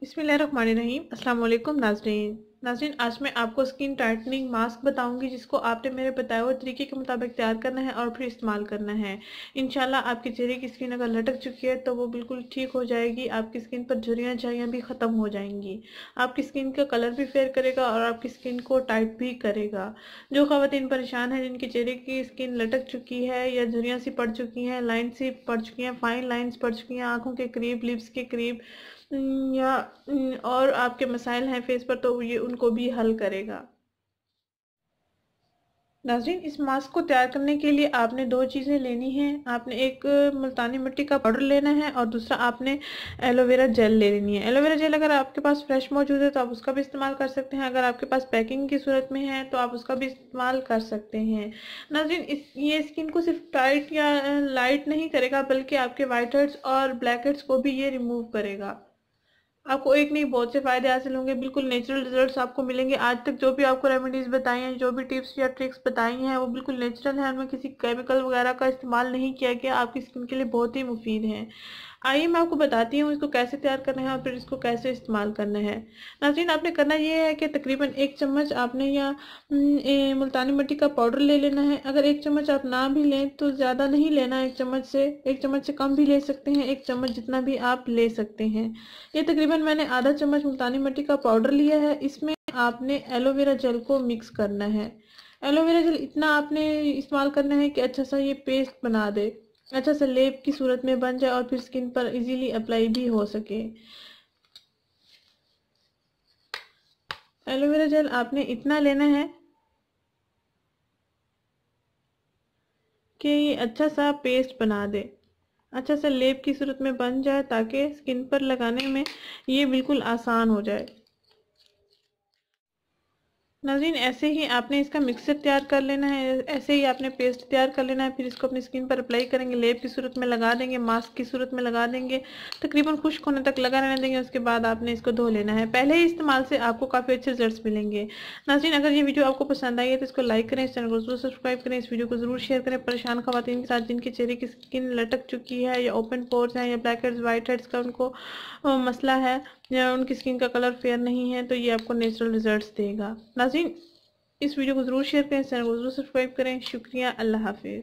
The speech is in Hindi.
बिसमीम अल्लाम नाजरीन नाजिन आज मैं आपको स्किन टाइटनिंग मास्क बताऊंगी जिसको आपने मेरे बताए हुए तरीके के मुताबिक तैयार करना है और फिर इस्तेमाल करना है इनशाला आपके चेहरे की स्किन अगर लटक चुकी है तो वो बिल्कुल ठीक हो जाएगी आपकी स्किन पर झुरियाँ झाइयाँ भी ख़त्म हो जाएंगी आपकी स्किन का कलर भी फेयर करेगा और आपकी स्किन को टाइट भी करेगा जो खातन परेशान हैं जिनके चेहरे की स्किन लटक चुकी है या झुरियाँ सी पड़ चुकी हैं लाइन सी पड़ चुकी हैं फाइन लाइन्स पड़ चुकी हैं आँखों के करीब लिप्स के करीब या और आपके मसाइल हैं फेस पर तो ये उनको भी हल करेगा नाजरीन इस मास्क को तैयार करने के लिए आपने दो चीज़ें लेनी हैं आपने एक मुल्तानी मिट्टी का पाउडर लेना है और दूसरा आपने एलोवेरा जेल ले लेनी है एलोवेरा जेल अगर आपके पास फ्रेश मौजूद है तो आप उसका भी इस्तेमाल कर सकते हैं अगर आपके पास पैकिंग की सूरत में है तो आप उसका भी इस्तेमाल कर सकते हैं नाजरीन इस ये स्किन को सिर्फ टाइट या लाइट नहीं करेगा बल्कि आपके वाइट हेड्स और ब्लैक हेड्स को भी ये रिमूव करेगा आपको एक नहीं बहुत से फ़ायदे हासिल होंगे बिल्कुल नेचुरल रिजल्ट्स आपको मिलेंगे आज तक जो भी आपको रेमेडीज़ बताई हैं जो भी टिप्स या ट्रिक्स बताई हैं वो बिल्कुल नेचुरल हैं उनमें किसी केमिकल वगैरह का इस्तेमाल नहीं किया गया आपकी स्किन के लिए बहुत ही मुफीद हैं आइए मैं आपको बताती हूँ इसको कैसे तैयार करना है और फिर इसको कैसे इस्तेमाल करना है नाजीन आपने करना ये है कि तकरीबन एक चम्मच आपने या मुल्तानी मिट्टी का पाउडर ले लेना है अगर एक चम्मच आप ना भी लें तो ज़्यादा नहीं लेना एक चम्मच से एक चम्मच से कम भी ले सकते हैं एक चम्मच जितना भी आप ले सकते हैं ये तकरीबन मैंने आधा चम्मच मुल्तानी मिट्टी का पाउडर लिया है इसमें आपने एलोवेरा जेल को मिक्स करना है एलोवेरा जेल इतना आपने इस्तेमाल करना है कि अच्छा सा ये पेस्ट बना दे अच्छा सा लेप की सूरत में बन जाए और फिर स्किन पर इजीली अप्लाई भी हो सके एलोवेरा जेल आपने इतना लेना है कि ये अच्छा सा पेस्ट बना दे अच्छा सा लेप की सूरत में बन जाए ताकि स्किन पर लगाने में ये बिल्कुल आसान हो जाए नाजीन ऐसे ही आपने इसका मिक्सर तैयार कर लेना है ऐसे ही आपने पेस्ट तैयार कर लेना है फिर इसको अपनी स्किन पर अप्लाई करेंगे लेप की सूरत में लगा देंगे मास्क की सूरत में लगा देंगे तकरीबन खुश्क होने तक लगा रहने देंगे उसके बाद आपने इसको धो लेना है पहले ही इस्तेमाल से आपको काफ़ी अच्छे रिजल्ट मिलेंगे नाजीन अगर ये वीडियो आपको पसंद आई है तो इसको लाइक करें इस चैनल को जरूर सब्सक्राइब करें इस वीडियो को जरूर शेयर करें परेशान खातन के साथ जिनके चेहरे की स्किन लटक चुकी है या ओपन पोर्स हैं या ब्लैक हेड्स वाइट हेड्स का उनको मसला है या उनकी स्किन का कलर फेयर नहीं है तो ये आपको नेचुरल रिजल्ट देगा नाजिन इस वीडियो को ज़रूर शेयर करें चैनल को ज़रूर सब्सक्राइब करें शुक्रिया अल्लाह हाफिज़